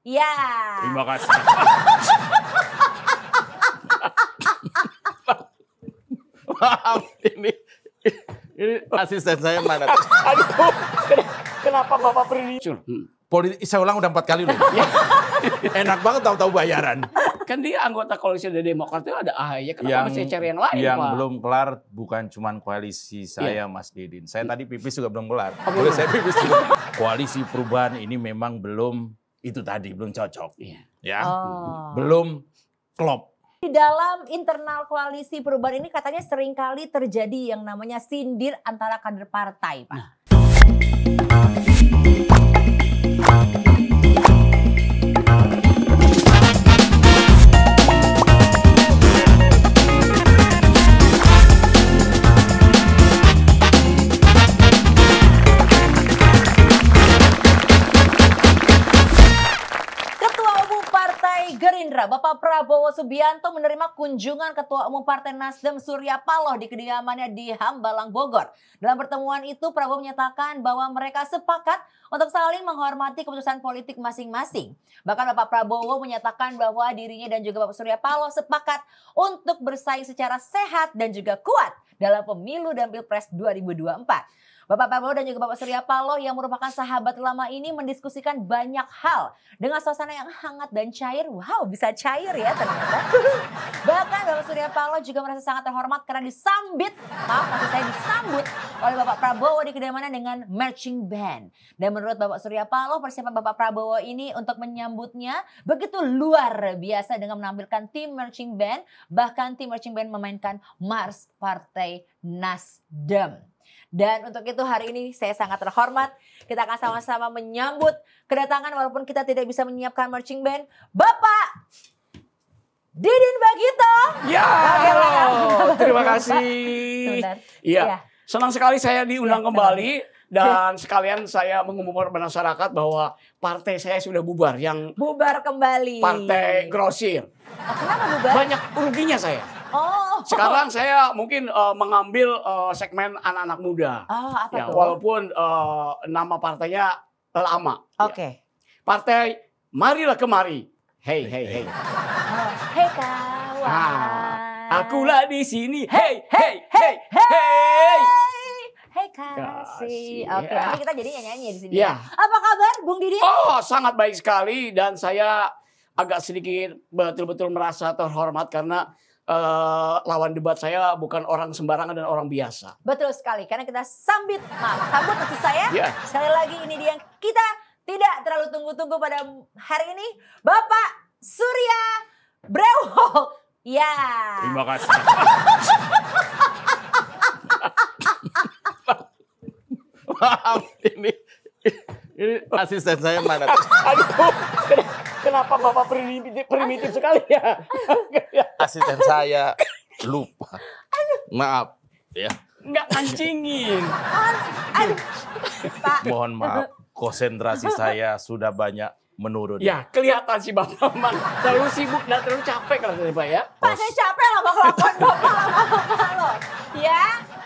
Ya. Terima kasih. Maaf ini ini asisten saya mana? Aduh, kenapa Bapak Prilly? Politik saya ulang udah empat kali loh. Iya. Enak banget tahu-tahu bayaran. Kan dia anggota koalisi dari Demokrat itu ada AHY, ya, kenapa yang, masih cari yang lain Yang Pak? belum kelar bukan cuman koalisi saya yeah. Mas Didin. Saya tadi pipis juga belum kelar. Oh, Boleh saya pipis juga. koalisi perubahan ini memang belum itu tadi belum cocok. Iya. Ya. Oh. Belum klop. Di dalam internal koalisi perubahan ini katanya seringkali terjadi yang namanya sindir antara kader partai, Pak. Nah. Gerindra, Bapak Prabowo Subianto menerima kunjungan Ketua Umum Partai Nasdem Surya Paloh di kediamannya di Hambalang, Bogor. Dalam pertemuan itu, Prabowo menyatakan bahwa mereka sepakat untuk saling menghormati keputusan politik masing-masing. Bahkan Bapak Prabowo menyatakan bahwa dirinya dan juga Bapak Surya Paloh sepakat untuk bersaing secara sehat dan juga kuat dalam pemilu dan pilpres 2024. Bapak Prabowo dan juga Bapak Surya Paloh yang merupakan sahabat lama ini mendiskusikan banyak hal dengan suasana yang hangat dan cair. Wow, bisa cair ya ternyata. Bahkan Bapak Surya Paloh juga merasa sangat terhormat karena disambit, maaf maksud saya disambut oleh Bapak Prabowo di kediamannya dengan marching band. Dan menurut Bapak Surya Paloh, persiapan Bapak Prabowo ini untuk menyambutnya begitu luar biasa dengan menampilkan tim marching band, bahkan tim marching band memainkan Mars Partai Nasdem. Dan untuk itu hari ini saya sangat terhormat. Kita akan sama-sama menyambut kedatangan walaupun kita tidak bisa menyiapkan marching band. Bapak Didin Bagito. Ya, Halo. terima kasih. Iya. Ya. Senang sekali saya diundang ya, kembali. Dan sekalian saya mengumumkan kepada masyarakat bahwa partai saya sudah bubar yang bubar kembali. Partai grosir. Oh, kenapa bubar? Banyak ruginya saya. Oh. Sekarang saya mungkin uh, mengambil uh, segmen anak-anak muda. Oh, apa ya, Walaupun uh, nama partainya lama. Oke. Okay. Ya. Partai Marilah Kemari. Hey, hey, hey. Oh, hey kawan. Aku nah, akulah di sini. Hey, hey, hey, hey. hey. Hey kasih. Oke, okay, ya. kita jadi nyanyi nyanyi di sini. Ya. ya. Apa kabar Bung Didi? Oh, sangat baik sekali dan saya agak sedikit betul-betul merasa terhormat karena uh, lawan debat saya bukan orang sembarangan dan orang biasa. Betul sekali, karena kita sambit, maaf, sambut maksud saya. Yeah. Sekali lagi ini dia yang kita tidak terlalu tunggu-tunggu pada hari ini. Bapak Surya Brewo. Ya. Yeah. Terima kasih. Maaf ini ini asisten saya mana? Aduh, kenapa bapak primitif, primitif sekali ya? asisten saya lupa. Maaf ya. Enggak mancingin. Mohon maaf, konsentrasi saya sudah banyak menurun. Ya, kelihatan sih Bapak Man. terlalu sibuk dan terlalu capek saya, Pak ya. Pak, saya capek lah, Bapak lama-lama ya, ya.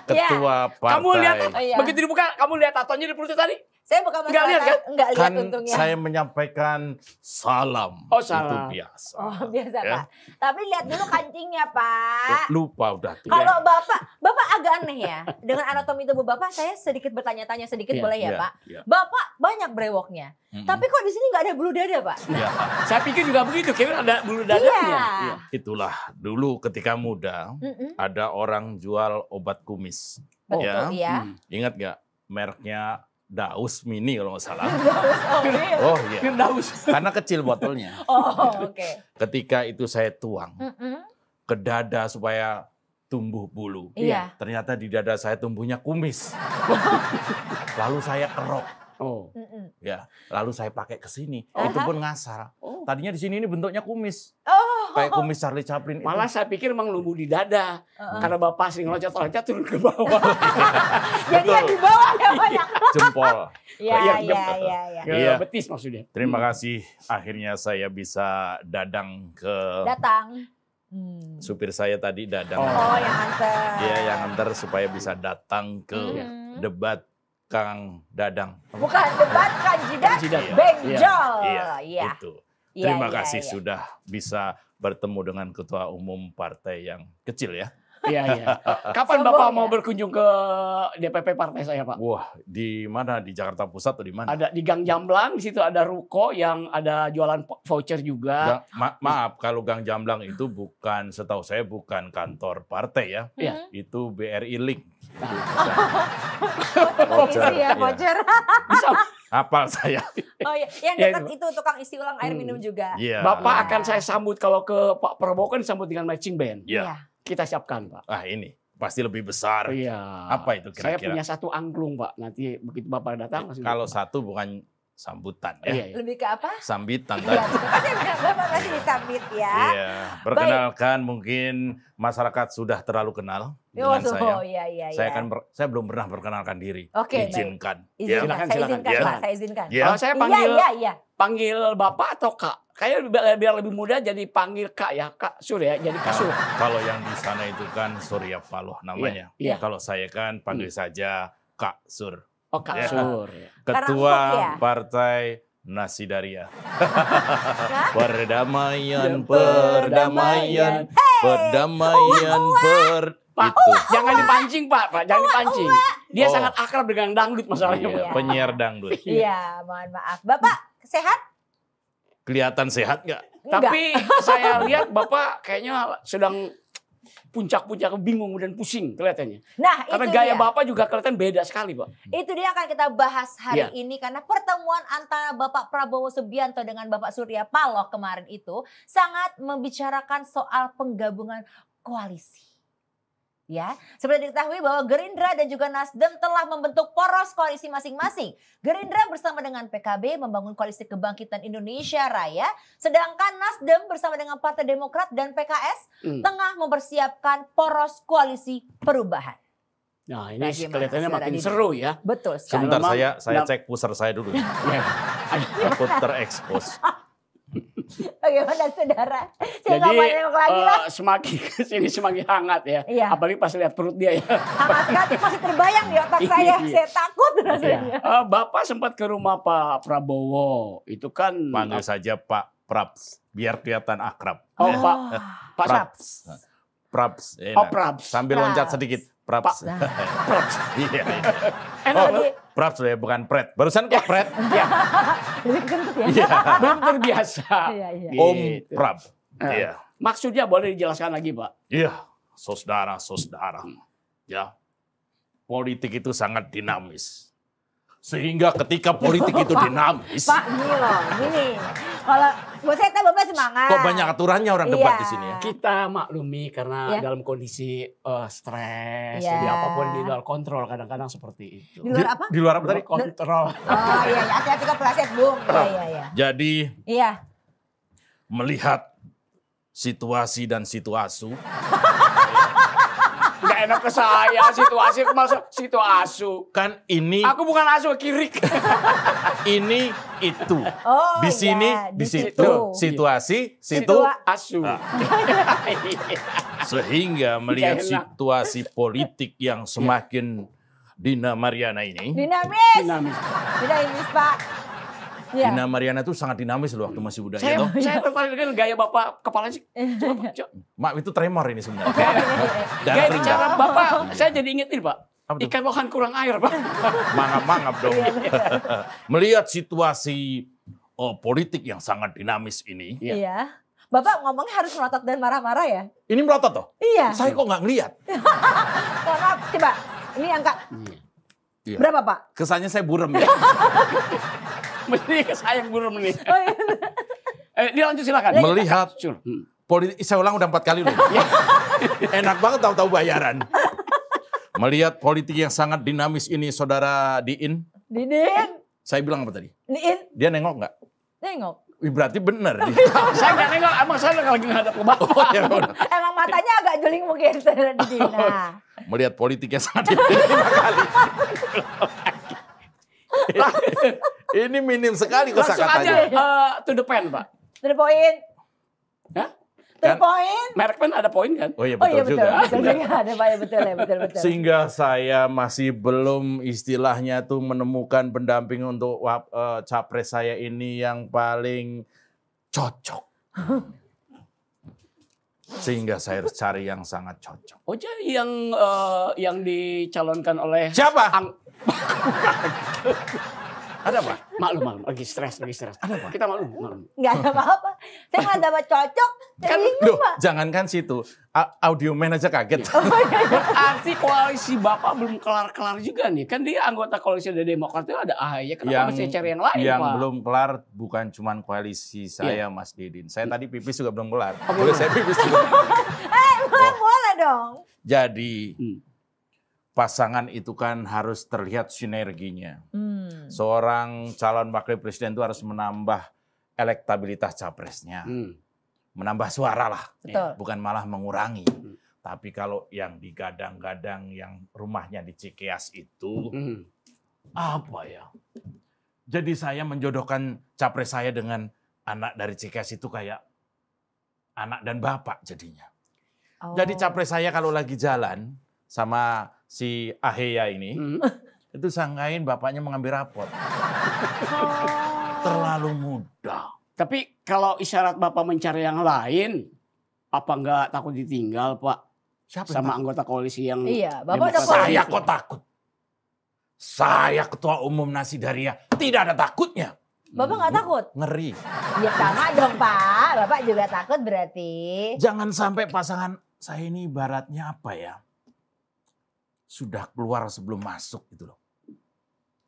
Ketua ya. partai. Kamu lihat, oh, iya. begitu dibuka, kamu lihat tatonya di perutnya tadi? Saya bukan masalah nggak lihat kan? enggak lihat kan untungnya. Saya menyampaikan salam. Oh salam. Itu biasa. Oh biasa ya. Pak. Tapi lihat dulu kancingnya Pak. Ya, lupa udah. Kalau ya. Bapak, Bapak agak aneh ya. Dengan anatomi tubuh Bapak saya sedikit bertanya-tanya sedikit ya, boleh ya, ya Pak. Ya. Bapak banyak brewoknya. Mm-hmm. Tapi kok di sini nggak ada bulu dada Pak? Ya. saya pikir juga begitu. Kira ada bulu iya. dadanya. Iya. Ya. Itulah dulu ketika muda mm-hmm. ada orang jual obat kumis. Betul, ya. ya. Hmm. Ingat gak? merknya Daus mini kalau nggak salah. Oh, iya. oh iya. Daus. Karena kecil botolnya. Oh oke. Okay. Ketika itu saya tuang ke dada supaya tumbuh bulu. Iya. Ternyata di dada saya tumbuhnya kumis. lalu saya kerok. Oh. ya. Lalu saya pakai ke sini. Uh Itu pun ngasar. Oh. Tadinya di sini ini bentuknya kumis. Oh. Kayak kumis Charlie Chaplin. Malah saya pikir emang lumbu di dada. Uh -huh. Karena bapak sering loncat-loncat turun ke bawah. Jadi yang di bawah ya banyak jempol. Iya, iya, iya. Iya, iya. iya. betis maksudnya. Terima hmm. kasih akhirnya saya bisa dadang ke datang. Hmm. hmm. Supir saya tadi dadang. Oh, oh yang antar. Iya, yang antar supaya bisa datang ke hmm. debat Kang Dadang. Bukan debat Kang Jidat, iya. Benjol. Iya, iya. Itu. Terima ya, kasih ya. sudah bisa bertemu dengan ketua umum partai yang kecil ya. Iya, iya. Kapan Sombong, Bapak ya? mau berkunjung ke DPP partai saya, Pak? Wah, di mana? Di Jakarta Pusat atau di mana? Ada di Gang Jamblang, di situ ada ruko yang ada jualan voucher juga. Gang, ma maaf, kalau Gang Jamblang itu bukan setahu saya bukan kantor partai ya. Iya. Mm-hmm. Itu BRI Link. voucher. Iya, iya, voucher. Bisa apal saya. Oh iya, iya ya, yang dekat ya, itu tukang isi ulang air hmm. minum juga. Yeah. Bapak akan saya sambut kalau ke Pak Prabowo kan disambut dengan matching band. Iya. Yeah. Yeah kita siapkan, Pak. Ah, ini pasti lebih besar. Iya. Apa itu kira-kira? Saya punya satu angklung, Pak. Nanti begitu Bapak datang eh, Kalau bapak. satu bukan sambutan ya. Iya, iya. Lebih ke apa? Sambitan iya, tadi. Bapak masih disambit ya. Iya. Perkenalkan Baik. mungkin masyarakat sudah terlalu kenal oh, dengan oh, saya. Oh, iya, iya, saya kan saya belum pernah perkenalkan diri. Oke, okay, izinkan. izinkan. Ya. Silakan, silakan. Saya izinkan, ya. Pak, saya izinkan. Ya. Kalau saya iya, panggil, iya, iya, iya. panggil Bapak atau Kak? kayak biar, biar lebih mudah jadi panggil Kak ya, Kak Surya, jadi Kak Surya. Ah, kalau yang di sana itu kan Surya Paloh namanya. Iya, iya. Kalau saya kan panggil hmm. saja Kak Sur. Oh, Kak ya. Sur. Ketua ya? Partai Nasidaria. perdamaian, perdamaian, perdamaian, per... Pak, itu. Uwa, uwa. jangan dipancing Pak, Pak, jangan uwa, dipancing. Dia oh. sangat akrab dengan dangdut masalahnya. Iya, penyiar dangdut. Iya, mohon maaf. Bapak, sehat? kelihatan sehat nggak? Tapi saya lihat Bapak kayaknya sedang puncak-puncak bingung dan pusing kelihatannya. Nah, karena gaya dia. Bapak juga kelihatan beda sekali, Pak. Itu dia akan kita bahas hari ya. ini karena pertemuan antara Bapak Prabowo Subianto dengan Bapak Surya Paloh kemarin itu sangat membicarakan soal penggabungan koalisi. Ya, seperti diketahui bahwa Gerindra dan juga Nasdem telah membentuk poros koalisi masing-masing. Gerindra bersama dengan PKB membangun koalisi Kebangkitan Indonesia Raya, sedangkan Nasdem bersama dengan Partai Demokrat dan PKS hmm. tengah mempersiapkan poros koalisi perubahan. Nah, ini Bagaimana, kelihatannya makin seru ya. Betul sekali. Sebentar saya saya cek pusar saya dulu. Takut terekspos. Bagaimana saudara? Saya Jadi lagi uh, eh, semakin kesini semakin hangat ya. Iya. Apalagi pas lihat perut dia ya. Hangat sekali masih terbayang di otak iya, saya. Iya. Saya takut rasanya. Uh, Bapak sempat ke rumah Pak Prabowo. Itu kan panggil saja Pak Praps biar kelihatan akrab. Oh, ya. Pak Pak Praps. Praps. Praps. Oh, Praps. Sambil praps. loncat sedikit. Praps. Nah. Praps. Iya. iya. Enak eh, oh, Praps ya, bukan Pret. Barusan kok Pret. Iya. Ya. Iya. Belum terbiasa. Iya, iya. Om gitu. Prab. Nah, iya. Maksudnya boleh dijelaskan lagi, Pak? Iya. Saudara, saudara. Ya. Politik itu sangat dinamis sehingga ketika politik itu dinamis. Pak, gini loh, gini. Kalau buat saya bapak semangat. Kok banyak aturannya orang debat iya. di sini ya? Kita maklumi karena yeah. dalam kondisi uh, stres, yeah. jadi apapun di luar kontrol kadang-kadang seperti itu. Di luar apa? Di, di luar apa tadi? Kontrol. Oh iya, hati iya. hati-hati pelaset, Bung. Iya, iya, iya. Jadi, iya. melihat situasi dan situasu. Gak enak ke saya situasi masuk situ asu. Kan ini Aku bukan asu kiri ini itu. Oh, di sini ya, di, di situ. situ. Situasi situ, ah. asu. Ah. Sehingga melihat situasi politik yang iya. semakin Dina Mariana ini. Dinamis. Dinamis. Dinamis, Pak. Yeah. Dina Mariana itu sangat dinamis loh waktu masih muda. Saya, ya, saya paling dengan gaya bapak kepala sih. Iya. Mak itu tremor ini sebenarnya. Okay. gaya bicara bapak, iya. saya jadi inget ini pak. Ikan lohan kurang air pak. Mangap-mangap dong. Iya, Melihat situasi oh, politik yang sangat dinamis ini. Iya. Yeah. Bapak ngomongnya harus melotot dan marah-marah ya? Ini melotot toh? Iya. Saya kok nggak ngeliat. Maaf, coba. Ini angka. Iya. Berapa Pak? Kesannya saya burem ya. Mesti kesayang burung nih. Oh, iya. eh, dia lanjut silakan. Ya, ya, melihat hmm. politik saya ulang udah empat kali loh. Ya. Enak banget tahu-tahu bayaran. Melihat politik yang sangat dinamis ini saudara Diin. Diin. Saya bilang apa tadi? Diin. Dia nengok nggak? Nengok. berarti bener. saya nggak nengok, emang saya lagi ngadap ke bawah. Oh, ya, emang matanya agak juling mungkin saudara Diin. Oh, nah. Melihat politik yang sangat dinamis kali. Ini minim sekali kosa Langsung aja uh, to the pen, Pak. To the point. Hah? Kan? Poin. Merek pen ada poin kan? Oh iya betul, oh, iya, betul juga. Betul, betul iya. ada pak ya betul ya betul betul. Sehingga saya masih belum istilahnya tuh menemukan pendamping untuk uh, capres saya ini yang paling cocok. Sehingga saya harus cari yang sangat cocok. Oh jadi yang uh, yang dicalonkan oleh siapa? Ang... ada apa? Maklum, maklum. Lagi stres, lagi stres. Ada apa? Kita maklum, maklum. Enggak ada apa-apa. Saya nggak dapat cocok. Kan, loh, jangankan situ. Audio manager kaget. arti iya. oh, iya, iya. koalisi Bapak belum kelar-kelar juga nih. Kan dia anggota koalisi dari Demokrat itu ada AHY. Kenapa yang, masih cari yang lain, yang Pak? Yang belum kelar bukan cuma koalisi saya, yeah. Mas Didin. Saya tadi pipis juga belum kelar. Oh, Boleh saya pipis juga? eh, boleh, boleh dong. Jadi, hmm pasangan itu kan harus terlihat sinerginya. Hmm. Seorang calon wakil presiden itu harus menambah elektabilitas capresnya. Hmm. Menambah suara lah. Betul. Bukan malah mengurangi. Hmm. Tapi kalau yang digadang-gadang yang rumahnya di Cikeas itu, hmm. apa ya? Jadi saya menjodohkan capres saya dengan anak dari Cikeas itu kayak anak dan bapak jadinya. Oh. Jadi capres saya kalau lagi jalan, sama si Aheya ini, hmm. itu sangkain bapaknya mengambil rapot. Oh. Terlalu muda. Tapi kalau isyarat bapak mencari yang lain, apa enggak takut ditinggal pak? Siapa Sama takut? anggota koalisi yang... Iya, bapak ada Saya kok takut. Saya ketua umum nasi daria, tidak ada takutnya. Bapak nggak takut? Ngeri. Ya sama dong Pak, Bapak juga takut berarti. Jangan sampai pasangan saya ini baratnya apa ya? sudah keluar sebelum masuk gitu loh.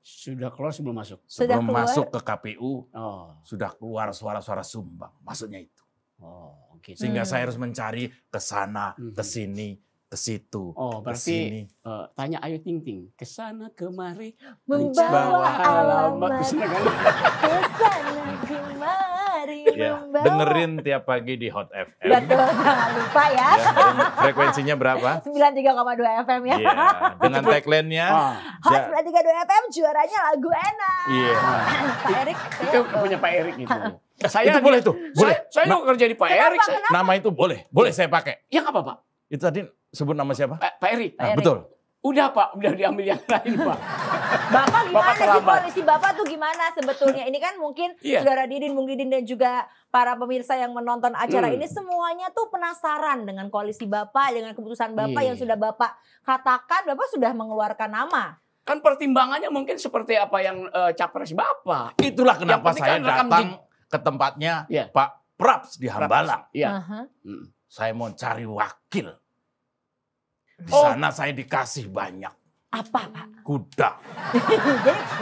Sudah keluar sebelum masuk. Sudah sebelum keluar. masuk ke KPU oh. sudah keluar suara-suara sumbang. Maksudnya itu. Oh, okay. Sehingga hmm. saya harus mencari ke sana, hmm. ke sini, ke situ. Oh, ke sini. Uh, tanya Ayu Ting Ting, ke sana kemari membawa alamat. Ke sana kan? kemari dari ya, Bang Dengerin tiap pagi di Hot FM. Betul, jangan lupa ya. ya frekuensinya berapa? 93,2 FM ya. ya dengan tagline-nya. Ah. Hot 93,2 FM juaranya lagu enak. Iya. Pak Erik. Itu punya Pak Erik itu. Saya itu boleh tuh. Boleh. Saya, saya kerja di Pak Erik. Nama itu boleh. Boleh iya. saya pakai. Ya apa-apa. Itu tadi sebut nama siapa? Eh, Pak Erik. Nah, betul. Udah Pak, udah diambil yang lain Pak. Bapak gimana Bapak sih kondisi Bapak tuh gimana sebetulnya? Ini kan mungkin yeah. Saudara Didin, Bung Didin dan juga para pemirsa yang menonton acara mm. ini semuanya tuh penasaran dengan koalisi Bapak, dengan keputusan Bapak yeah. yang iya. sudah Bapak katakan, Bapak sudah mengeluarkan nama kan pertimbangannya mungkin seperti apa yang uh, capres bapak. Itulah kenapa kan saya kan datang ke tempatnya yeah. Pak Praps di Hambalang. Yeah. Uh -huh. Saya mau cari wakil di oh. sana saya dikasih banyak. Apa, Pak? Kuda.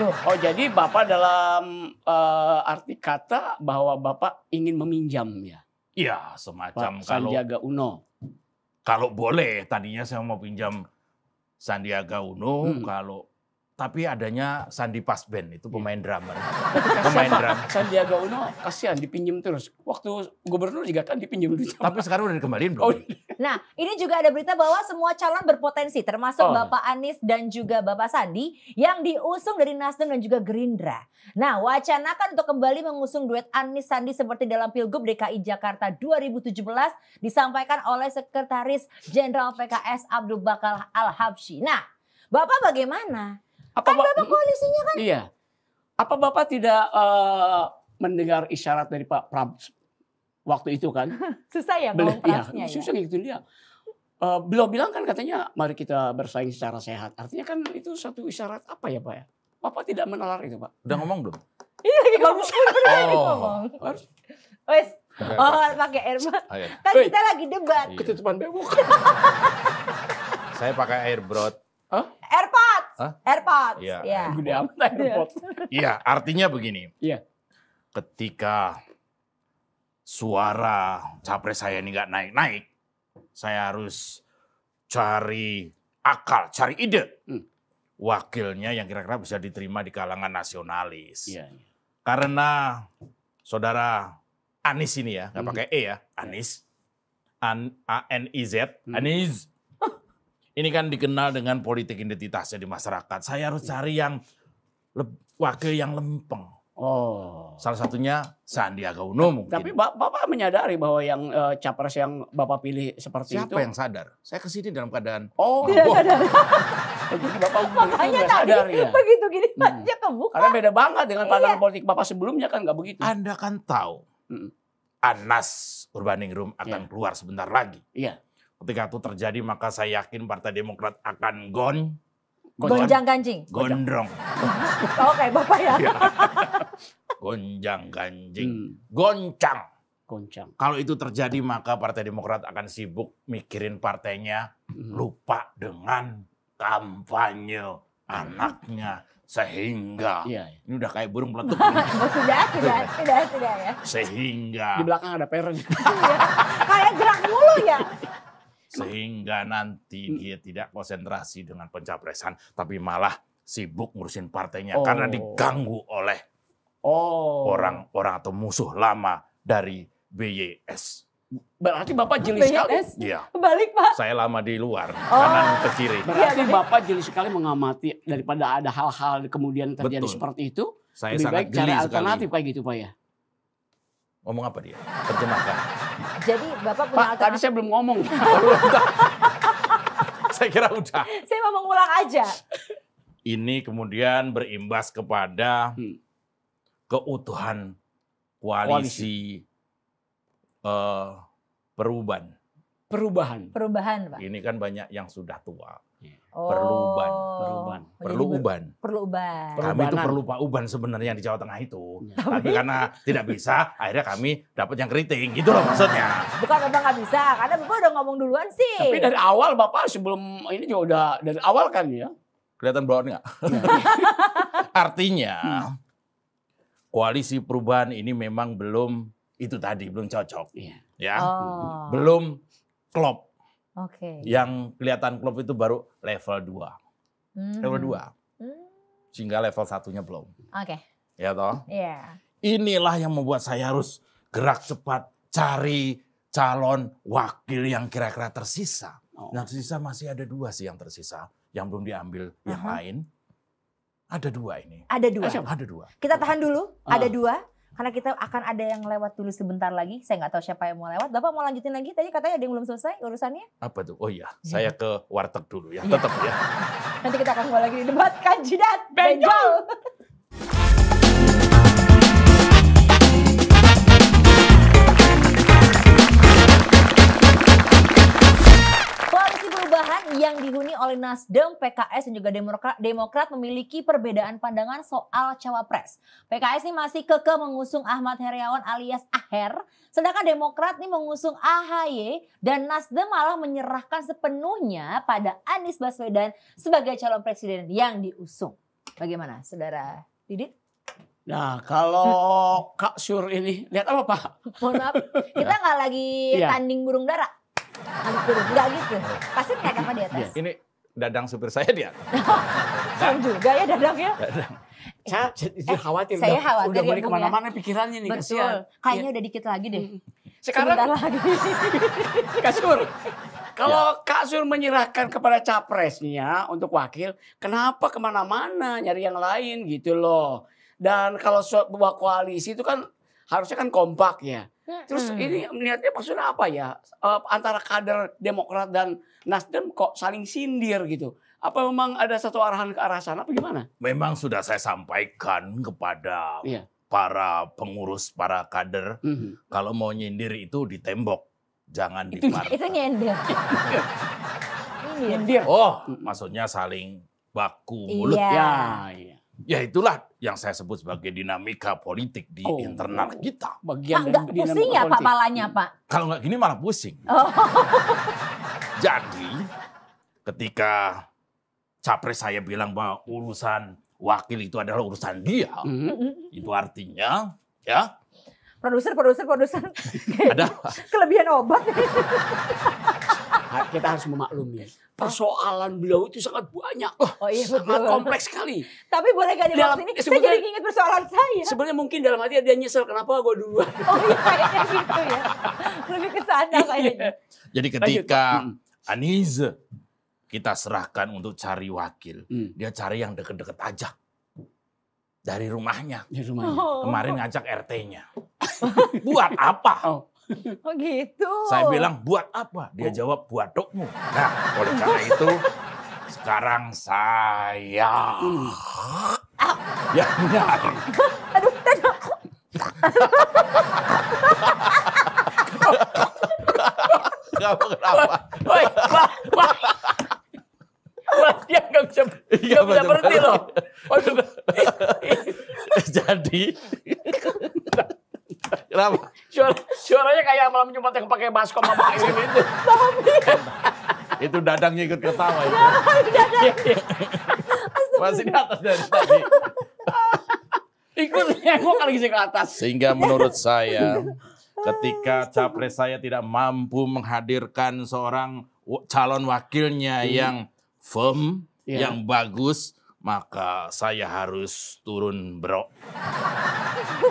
oh, jadi Bapak dalam uh, arti kata bahwa Bapak ingin meminjam ya? Iya, semacam Pak kalau... Sandiaga Uno. Kalau boleh, tadinya saya mau pinjam Sandiaga Uno. Hmm. Kalau tapi adanya Sandi Pasben itu iya. pemain drummer. pemain drum. Sandiaga Uno kasihan dipinjem terus. Waktu gubernur juga kan dipinjem duit. Tapi sekarang udah dikembalin belum? Oh. oh iya. Nah, ini juga ada berita bahwa semua calon berpotensi termasuk oh. Bapak Anies dan juga Bapak Sandi yang diusung dari Nasdem dan juga Gerindra. Nah, wacana kan untuk kembali mengusung duet Anies Sandi seperti dalam Pilgub DKI Jakarta 2017 disampaikan oleh Sekretaris Jenderal PKS Abdul Bakal Al-Habsyi. Nah, Bapak bagaimana? Apa kan Bapak koalisinya kan? Iya. Apa Bapak tidak uh, mendengar isyarat dari Pak Prabowo waktu itu kan? susah ya Bel- iya, ya, Susah gitu dia. Uh, beliau bilang kan katanya mari kita bersaing secara sehat. Artinya kan itu satu isyarat apa ya Pak ya? Bapak tidak menalar itu Pak. Udah ngomong belum? Iya, bagus. Oh. Harus. Wes. Oh, pakai air Kan kita lagi debat. Iya. Ketutupan bebuk. Saya pakai air brot. Huh? Airpod. Huh? AirPods. Iya. Ya. Gede amat AirPods. Iya, artinya begini. Iya. Ketika suara capres saya ini nggak naik-naik, saya harus cari akal, cari ide. Hmm. Wakilnya yang kira-kira bisa diterima di kalangan nasionalis. Iya. iya. Karena saudara Anis ini ya, nggak hmm. pakai E ya, Anis. An A N I Z, hmm. Anis ini kan dikenal dengan politik identitasnya di masyarakat. Saya harus cari yang wakil yang lempeng. Oh. Salah satunya Sandiaga Uno mungkin. Tapi Bapak menyadari bahwa yang e, capres yang Bapak pilih seperti Siapa itu. Siapa yang sadar? Saya ke sini dalam keadaan oh, tidak sadar. Bapak Makanya tadi sadar, ya. begitu gini hmm. aja kebuka. Karena beda banget dengan pandangan iya. politik Bapak sebelumnya kan nggak begitu. Anda kan tahu. Hmm. Anas Urbaningrum akan yeah. keluar sebentar lagi. Iya. Yeah. Ketika itu terjadi maka saya yakin Partai Demokrat akan gon Gonjang ganjing. Gondrong. oke Oke, Bapak ya. ya. Gonjang ganjing. Hmm. Goncang. Goncang. Kalau itu terjadi maka Partai Demokrat akan sibuk mikirin partainya hmm. lupa dengan kampanye anaknya sehingga iya, iya. ini udah kayak burung pelatuk sudah, sudah, sudah, sudah ya. Sehingga di belakang ada parent. Iya. kayak gerak mulu ya sehingga nanti hmm. dia tidak konsentrasi dengan pencapresan tapi malah sibuk ngurusin partainya oh. karena diganggu oleh orang-orang oh. atau musuh lama dari BYS. Berarti Bapak jeli sekali. Iya. Balik, Pak. Saya lama di luar, oh. kanan ke kiri. Iya, Berarti Bapak jeli sekali mengamati daripada ada hal-hal kemudian terjadi Betul. seperti itu. Saya lebih sangat baik cara alternatif sekali. kayak gitu, Pak ya. Ngomong apa dia? Terjemahkan. Jadi Bapak punya alternatif. tadi saya belum ngomong. saya kira udah. Saya mau mengulang aja. Ini kemudian berimbas kepada hmm. keutuhan koalisi, koalisi. Uh, perubahan. Perubahan. Perubahan, Pak. Ini kan banyak yang sudah tua. Iya. Oh. Perlu oh, uban, perlu uban, perlu uban. Perlu uban. Kami itu perlu Pak Uban sebenarnya yang di Jawa Tengah itu. Ya. Tapi karena tidak bisa, akhirnya kami dapat yang keriting gitu loh maksudnya. Bukan Bapak nggak bisa, karena Bapak udah ngomong duluan sih. Tapi dari awal Bapak sebelum ini juga udah dari awal kan ya. Kelihatan blown nggak? Artinya hmm. koalisi perubahan ini memang belum itu tadi belum cocok. Ya. Ya. Oh. Belum klop Oke. Okay. Yang kelihatan klub itu baru level 2. Hmm. Level 2. Hmm. Sehingga level satunya belum. Oke. Okay. Ya toh? Iya. Yeah. Inilah yang membuat saya harus gerak cepat cari calon wakil yang kira-kira tersisa. Oh. Yang tersisa masih ada dua sih yang tersisa, yang belum diambil uh -huh. yang lain. Ada dua ini. Ada dua. Ada dua. Kita tahan dulu. Uh. Ada ah. dua karena kita akan ada yang lewat dulu sebentar lagi. Saya nggak tahu siapa yang mau lewat. Bapak mau lanjutin lagi? Tadi katanya ada yang belum selesai urusannya. Apa tuh? Oh iya, ya. saya ke warteg dulu ya. Iya. Tetap ya. Nanti kita akan kembali lagi di debat kandidat benjol. benjol. yang dihuni oleh Nasdem, PKS dan juga Demokrat, Demokrat memiliki perbedaan pandangan soal cawapres. PKS ini masih keke mengusung Ahmad Heriawan alias Aher, sedangkan Demokrat ini mengusung AHY dan Nasdem malah menyerahkan sepenuhnya pada Anies Baswedan sebagai calon presiden yang diusung. Bagaimana, saudara Didit? Nah, kalau Kak Sur ini lihat apa Pak? Mohon maaf, kita nah. nggak lagi iya. tanding burung darah gitu nggak gitu pasti kayak apa di atas ya, ini dadang supir saya dia serem juga ya dadang ya dadang. saya eh, eh khawatir saya udah, khawatir udah mulai ya, kemana-mana ya. pikirannya nih betul kasihan. kayaknya ya. udah dikit lagi deh sekarang Sebentar lagi kasur kalau ya. Kak Sur menyerahkan kepada capresnya untuk wakil, kenapa kemana-mana nyari yang lain gitu loh. Dan kalau sebuah koalisi itu kan harusnya kan kompak ya. Terus ini niatnya maksudnya apa ya? Eh, antara kader Demokrat dan Nasdem kok saling sindir gitu. Apa memang ada satu arahan ke arah sana apa gimana? Memang sudah saya sampaikan kepada iya. para pengurus, para kader. Mm -hmm. Kalau mau nyindir itu di tembok. Jangan di partai. Itu nyindir. Iya. nyindir. Oh, maksudnya saling baku iya. mulut. Iya. Ya, iya. Ya itulah yang saya sebut sebagai dinamika politik di oh. internal kita. Bagian pak, dari pusing ya politik. Pak palanya Pak? Kalau nggak gini malah pusing. Oh. Jadi ketika capres saya bilang bahwa urusan wakil itu adalah urusan dia, mm-hmm. itu artinya ya. Produser, produser, produser. Ada kelebihan obat. kita harus memaklumi. Oh. Persoalan beliau itu sangat banyak. Oh, oh iya, betul. Sangat kompleks sekali. Tapi boleh gak dalam ini? Saya jadi ingat persoalan saya. Sebenarnya mungkin dalam hati dia nyesel kenapa gue duluan. Oh iya kayaknya iya, gitu ya. Lebih kesana sana iya. kayaknya. Jadi ketika hmm. Aniz kita serahkan untuk cari wakil. Hmm. Dia cari yang deket-deket aja. Dari rumahnya. Dari rumahnya. Oh. Kemarin ngajak RT-nya. Buat apa? Oh Oh gitu. Saya bilang buat apa? Dia oh. jawab buat dokmu. Nah, oleh karena itu sekarang saya ah. yang nyari. Aduh, tenang. Kenapa? Kenapa? Woi, dia bisa, iya, bisa berhenti loh. Jadi, Kenapa? Suara, suaranya kayak malam Jumat yang pakai baskom sama ini itu. itu dadangnya ikut ketawa itu. Iya, iya. Masih di atas dari tadi. ikut nengok lagi ke atas. Sehingga menurut saya ketika capres saya tidak mampu menghadirkan seorang calon wakilnya hmm. yang firm, yeah. yang bagus, maka saya harus turun bro.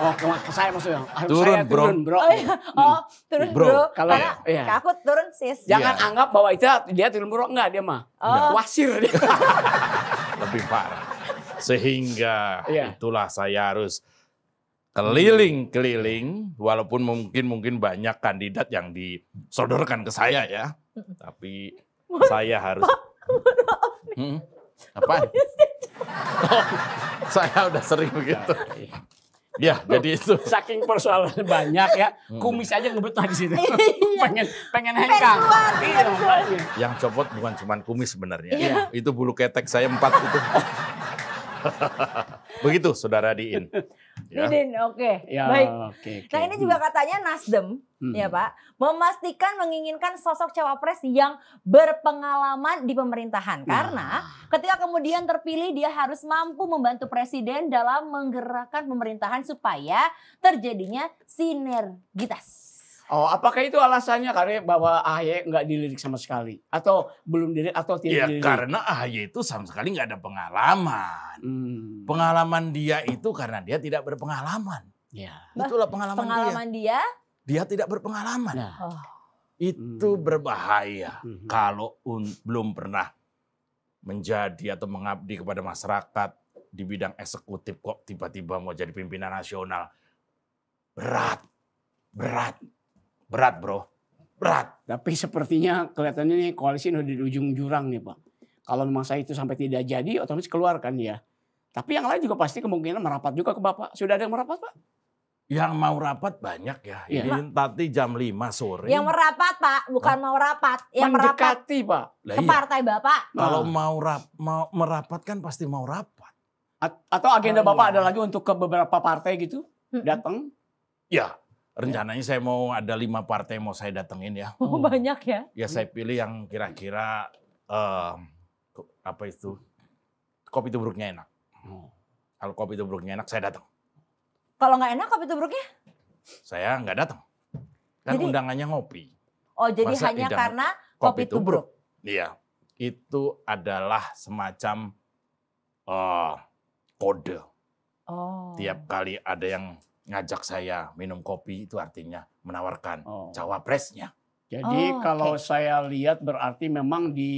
Oh, ke, saya maksudnya. Turun, saya bro. turun bro. Oh, iya. oh turun bro. bro. Kalau iya. aku turun sis. Jangan iya. anggap bahwa itu dia turun bro enggak dia mah. Oh. Wasir dia. Lebih parah. Sehingga iya. itulah saya harus keliling-keliling walaupun mungkin mungkin banyak kandidat yang disodorkan ke saya ya. Tapi saya harus hmm, apa? Oh, saya udah sering begitu. Iya. Ya, jadi itu. Saking persoalan banyak ya, kumis aja ngebut di sini iya. pengen pengen hengkang. Iya, Yang copot bukan cuma kumis sebenarnya. Iya. Itu bulu ketek saya empat itu. Begitu saudara Diin. Ya. oke. Okay. Ya, Baik. Okay, okay. Nah ini juga katanya Nasdem, hmm. ya Pak, memastikan menginginkan sosok cawapres yang berpengalaman di pemerintahan. Ya. Karena ketika kemudian terpilih dia harus mampu membantu presiden dalam menggerakkan pemerintahan supaya terjadinya sinergitas. Oh, apakah itu alasannya karena bahwa AHY nggak dilirik sama sekali atau belum dilirik atau tidak ya, dilirik? karena AHY itu sama sekali nggak ada pengalaman. Hmm. Pengalaman dia itu karena dia tidak berpengalaman. Ya. Itulah pengalaman, pengalaman dia. dia. Dia tidak berpengalaman. Nah. Oh. Itu hmm. berbahaya hmm. kalau un, belum pernah menjadi atau mengabdi kepada masyarakat di bidang eksekutif kok tiba-tiba mau jadi pimpinan nasional. Berat. Berat Berat bro, berat. Tapi sepertinya kelihatannya nih koalisi udah di ujung jurang nih Pak. Kalau memang saya itu sampai tidak jadi, otomatis keluar kan ya. Tapi yang lain juga pasti kemungkinan merapat juga ke Bapak. Sudah ada yang merapat Pak? Yang mau rapat banyak ya. ya. Ini tadi jam 5 sore. Yang merapat Pak, bukan Hah? mau rapat. Yang Mendekati merapat, Pak. Ke iya. partai Bapak. Kalau nah. mau, rap, mau merapat kan pasti mau rapat. A atau agenda oh. Bapak iya. ada lagi untuk ke beberapa partai gitu? Datang? Ya Rencananya saya mau ada lima partai mau saya datengin ya. Oh banyak ya? Ya saya pilih yang kira-kira uh, apa itu kopi tubruknya enak. Hmm. Kalau kopi tubruknya enak saya datang. Kalau nggak enak kopi tubruknya? Saya nggak datang. Kan jadi, undangannya ngopi. Oh jadi Masa hanya karena kopi, kopi tubruk. tubruk? Iya. Itu adalah semacam uh, kode. Oh. Tiap kali ada yang ngajak saya minum kopi itu artinya menawarkan oh. cawapresnya. Jadi oh, kalau okay. saya lihat berarti memang di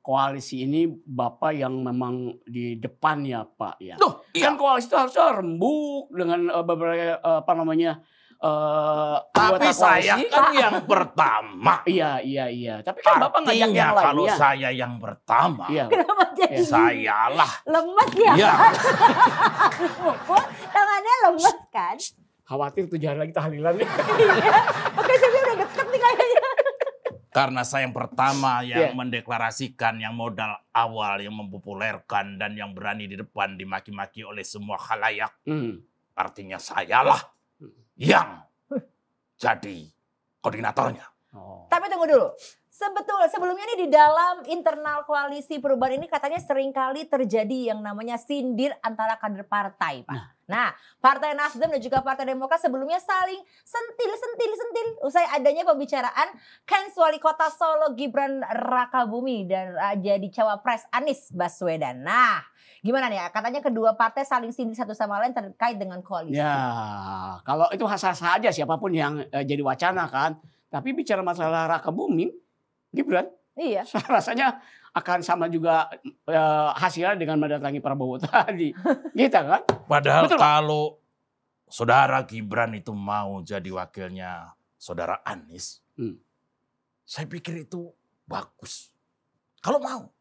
koalisi ini Bapak yang memang di depan ya Pak ya. Duh, iya. Kan koalisi itu harusnya rembuk dengan eh, beberapa eh, apa namanya Uh, Tapi saya kan yang pertama. Iya iya iya. Tapi kan Artinya, bapak ngajak yang lain. Kalau ya. saya yang pertama. Iya. Kenapa jadi? Iya. lah? Lemes ya. ya. tangannya lemes kan. Khawatir tuh hari lagi tahlilan nih. iya. Oke saya udah deket nih kayaknya. Karena saya yang pertama yang yeah. mendeklarasikan yang modal awal yang mempopulerkan dan yang berani di depan dimaki-maki oleh semua khalayak. Mm. Artinya lah yang jadi koordinatornya. Oh. Tapi tunggu dulu. sebetulnya sebelumnya ini di dalam internal koalisi perubahan ini katanya seringkali terjadi yang namanya sindir antara kader partai, Pak. Nah, nah Partai Nasdem dan juga Partai Demokrat sebelumnya saling sentil, sentil, sentil. Usai adanya pembicaraan, Kens Wali Kota Solo Gibran raka bumi dan eh, jadi cawapres Anies Baswedan. Nah, Gimana nih ya? Katanya kedua partai saling sindir satu sama lain terkait dengan koalisi. Ya, kalau itu khas saja siapapun yang eh, jadi wacana kan. Tapi bicara masalah raka bumi, Gibran. Iya. Rasanya akan sama juga eh, hasilnya dengan mendatangi Prabowo tadi. gitu kan? Padahal Betul, kalau kan? saudara Gibran itu mau jadi wakilnya saudara Anies, hmm. saya pikir itu bagus. Kalau mau.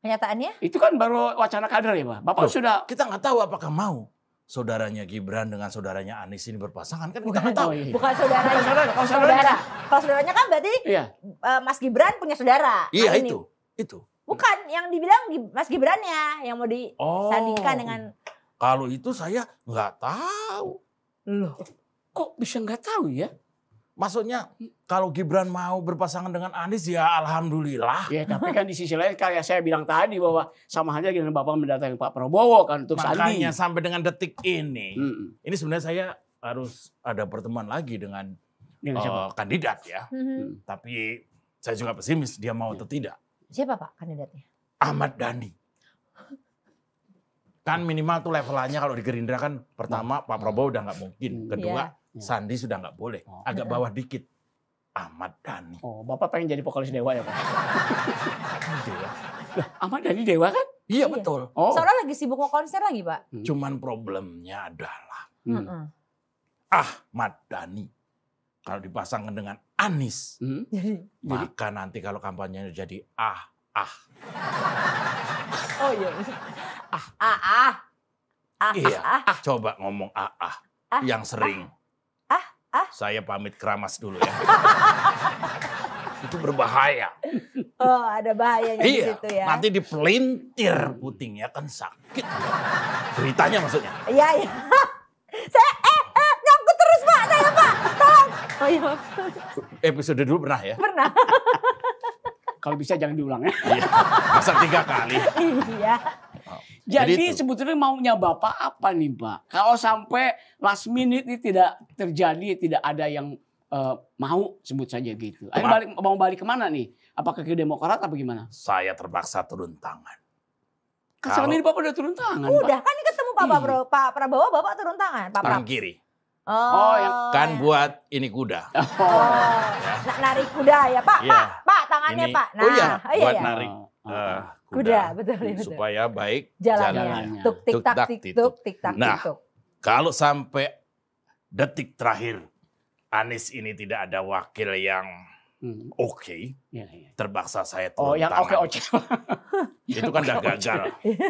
Pernyataannya? Itu kan baru wacana kader ya, Pak. Bapak Loh, sudah kita nggak tahu apakah mau saudaranya Gibran dengan saudaranya Anies ini berpasangan kan kita nggak tahu. Oh, iya. Bukan saudaranya. Bukan saudara. Kalau saudaranya, saudara. Kan- kalau saudaranya kan berarti iya. Eh, Mas Gibran punya saudara. Iya Anies. Nah, itu. Itu. Bukan yang dibilang Mas Gibran ya yang mau disandingkan oh. dengan Kalau itu saya nggak tahu. Loh, kok bisa nggak tahu ya? Maksudnya kalau Gibran mau berpasangan dengan Anies ya alhamdulillah. Ya tapi kan di sisi lain kayak saya bilang tadi bahwa sama aja dengan Bapak mendatangi Pak Prabowo kan untuk Makanya, Sandi. sampai dengan detik ini, hmm. ini sebenarnya saya harus ada pertemuan lagi dengan, uh, kandidat ya. Hmm. Tapi saya juga pesimis dia mau atau ya. tidak. Siapa Pak kandidatnya? Ahmad Dhani. Kan minimal tuh levelannya kalau di Gerindra kan pertama nah. Pak Prabowo udah nggak mungkin, mm. kedua yeah Ya. Sandi sudah nggak boleh, oh. agak bawah dikit. Ahmad Dhani. Oh, Bapak pengen jadi vokalis Dewa ya, Pak? dewa. Loh, Ahmad Dhani Dewa kan? Iya, iya. betul. Oh. Soalnya lagi sibuk mau konser lagi, Pak. Hmm. Cuman problemnya adalah hmm. Ahmad Dhani kalau dipasangkan dengan Anis, hmm? maka jadi? nanti kalau kampanyenya jadi ah ah. Oh iya. Ah ah ah. Ah, iya, ah, ah. coba ngomong ah, ah, ah yang sering. Ah. Ah? Saya pamit keramas dulu ya. itu berbahaya. Oh, ada bahayanya iya, di situ ya. Nanti dipelintir putingnya kan sakit. Beritanya maksudnya. Iya, iya. Saya eh, eh nyangkut terus Pak, saya Pak. Tolong. Oh iya. Episode dulu pernah ya? Pernah. Kalau bisa jangan diulang ya. Iya. Masa tiga kali. Iya. Jadi, Jadi sebetulnya maunya Bapak apa nih Pak? Kalau sampai last minute ini tidak terjadi, tidak ada yang uh, mau sebut saja gitu. Ayo balik, mau balik kemana nih? Apakah ke Demokrat atau gimana? Saya terpaksa turun tangan. Kan Kalau... ini Bapak udah turun tangan Udah, Pak. kan ketemu Pak, iya. Pak, Pak Prabowo, Bapak turun tangan. Pak Tangan kiri. Oh, oh yang... Iya. kan buat ini kuda. Oh. oh. Nah, narik kuda ya Pak, yeah. Pak, Pak tangannya ini, Pak. Nah, oh iya, oh, iya buat iya. narik. Oh. Uh, kuda, kuda betul, betul. supaya baik jalannya. jalannya. Tuk tik tak tik tuk tik tak Nah, kalau sampai detik terakhir Anies ini tidak ada wakil yang hmm. oke, okay, ya, ya. terpaksa saya oh, turun oh, yang tangan. Oke, okay, oke. Okay. Itu kan udah gagal.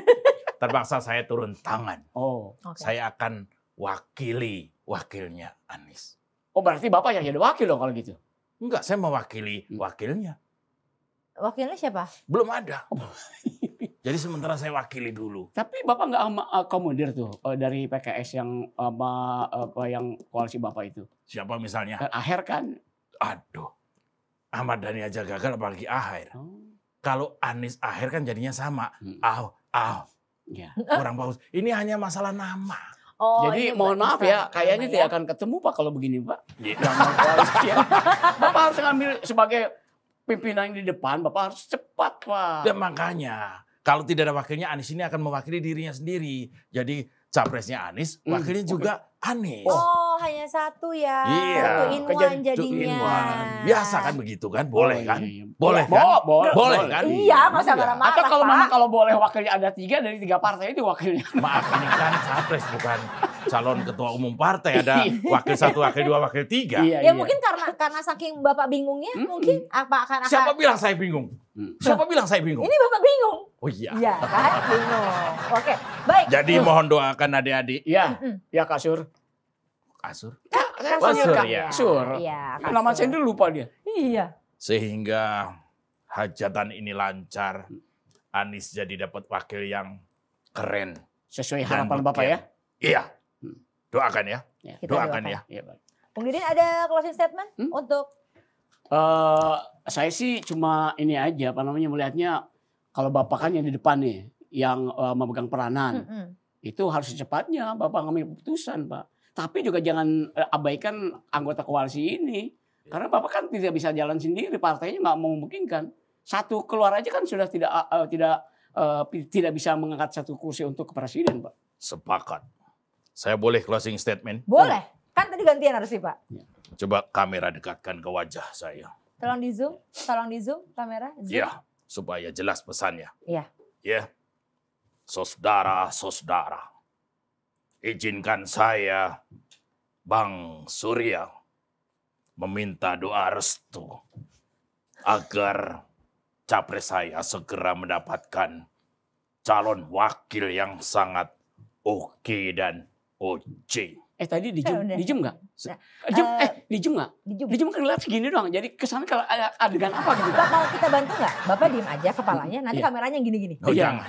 terpaksa saya turun tangan. Oh, okay. saya akan wakili wakilnya Anies. Oh, berarti Bapak yang jadi wakil dong kalau gitu. Enggak, saya mewakili hmm. wakilnya. Wakilnya siapa? Belum ada. Oh, Jadi sementara saya wakili dulu. Tapi Bapak nggak komodir tuh eh, dari PKS yang apa, apa yang koalisi Bapak itu? Siapa misalnya? Eh, akhir kan? Aduh. Ahmad Dhani aja gagal apalagi akhir. Oh. Kalau Anies akhir kan jadinya sama. Hmm. Aw, aw. Ya. Orang bagus. Ini hanya masalah nama. Oh, Jadi mohon maaf ya, kayaknya ya. tidak akan ketemu Pak kalau begini Pak. Iya. Ya. Bapak harus ngambil sebagai pimpinan yang di depan Bapak harus cepat Pak. Dan makanya kalau tidak ada wakilnya Anies ini akan mewakili dirinya sendiri. Jadi capresnya Anies, hmm. wakilnya juga Anies. Oh, hanya satu ya. Iya. Satu in one jadinya. one. Biasa kan begitu kan? Oh, boleh kan? Iya, iya. Boleh kan? Boleh, boleh, boleh kan? Iya, nggak usah marah-marah. Atau kalau memang kalau boleh wakilnya ada tiga dari tiga partai itu wakilnya. Maaf, ini kan capres bukan calon ketua umum partai ada iya. wakil satu wakil dua wakil tiga ya, ya iya. mungkin karena karena saking bapak bingungnya hmm. mungkin apa karena siapa bilang saya bingung hmm. siapa bilang saya bingung ini bapak bingung oh iya ya kan bingung oke baik jadi hmm. mohon doakan adik-adik ya ya kasur kasur kasur ya kasur nama saya dulu lupa dia iya sehingga hajatan ini lancar Anies jadi dapat wakil yang keren sesuai harapan bapak ya iya Doakan ya. ya kita doakan, doakan ya. ya Bung ada closing statement hmm? untuk uh, saya sih cuma ini aja apa namanya melihatnya kalau bapak kan yang di depan nih yang uh, memegang peranan. Hmm, hmm. Itu harus secepatnya bapak ngambil keputusan, Pak. Tapi juga jangan eh, abaikan anggota koalisi ini. Karena Bapak kan tidak bisa jalan sendiri, partainya nggak memungkinkan. Satu keluar aja kan sudah tidak uh, tidak uh, tidak bisa mengangkat satu kursi untuk ke presiden, Pak. Sepakat. Saya boleh closing statement? Boleh. Kan tadi gantian harus sih, Pak. Iya. Coba kamera dekatkan ke wajah saya. Tolong di zoom, tolong di zoom kamera. Iya, supaya jelas pesannya. Iya. Ya. Saudara, saudara. Izinkan saya Bang Surya meminta doa restu agar capres saya segera mendapatkan calon wakil yang sangat oke okay dan OJ. Oh, eh tadi di jam, eh, di jam nggak? Jam, ah, uh, eh, eh di jam nggak? Di jam kan lihat segini doang. Jadi kesan kalau ada adegan apa gitu. Bapak mau kita bantu nggak? Bapak diem aja kepalanya. Nanti yeah. kameranya yang gini-gini. Oh, Oke, iya. jangan.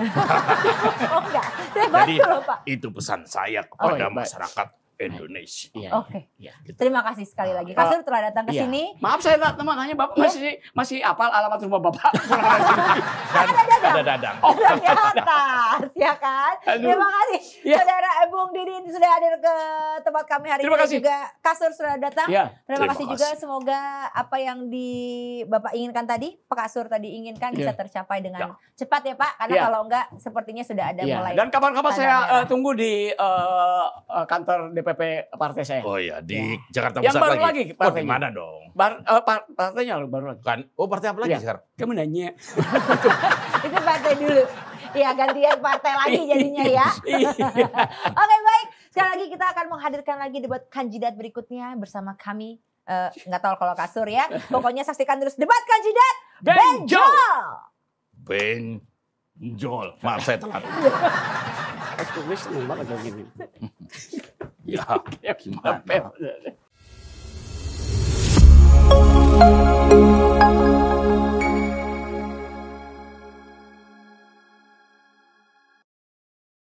oh enggak. Saya bantu Jadi, loh Pak. Itu pesan saya oh, kepada oh, iya, masyarakat. Indonesia. Iya, iya. Oke. Okay. Yeah. gitu. Terima kasih sekali lagi. Ah, kasur uh, telah datang ke ya. sini. Maaf saya tak teman hanya Bapak yeah. masih masih apal alamat rumah Bapak. ada dadang. Ada dadang. Oh, di atas, ya kan? Aduh. Terima kasih Yeah. Saudara Ebung Didi sudah hadir ke tempat kami hari Terima ini kasih. juga. Kasur sudah datang. Yeah. Terima, Terima kasih, kasih juga semoga apa yang di Bapak inginkan tadi, Pak Kasur tadi inginkan yeah. bisa tercapai dengan yeah. cepat ya Pak karena yeah. kalau enggak sepertinya sudah ada yeah. mulai. Dan kapan-kapan saya uh, tunggu di uh, kantor DPR PP partai saya. Oh iya di ya. Jakarta Pusat yang baru lagi. lagi Oh, gimana dong? Bar, uh, par, partainya lo baru lagi. Kan. Oh partai apa lagi ya. sekarang? Kamu nanya. Itu partai dulu. Iya gantian partai lagi iya. jadinya ya. Iya. Oke baik. Sekali lagi kita akan menghadirkan lagi debat kandidat berikutnya bersama kami. Eh, nggak uh, tahu kalau kasur ya. Pokoknya saksikan terus debat kandidat Benjol. Benjol. Maaf saya telat. Aku iya. seneng banget kayak gini 야, 김만 빼버려.